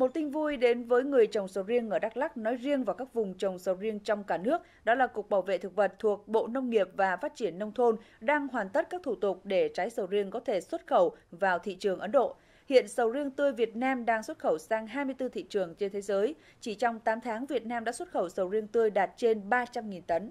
Một tin vui đến với người trồng sầu riêng ở Đắk Lắk nói riêng và các vùng trồng sầu riêng trong cả nước, đó là Cục Bảo vệ Thực vật thuộc Bộ Nông nghiệp và Phát triển Nông thôn đang hoàn tất các thủ tục để trái sầu riêng có thể xuất khẩu vào thị trường Ấn Độ. Hiện sầu riêng tươi Việt Nam đang xuất khẩu sang 24 thị trường trên thế giới. Chỉ trong 8 tháng, Việt Nam đã xuất khẩu sầu riêng tươi đạt trên 300.000 tấn.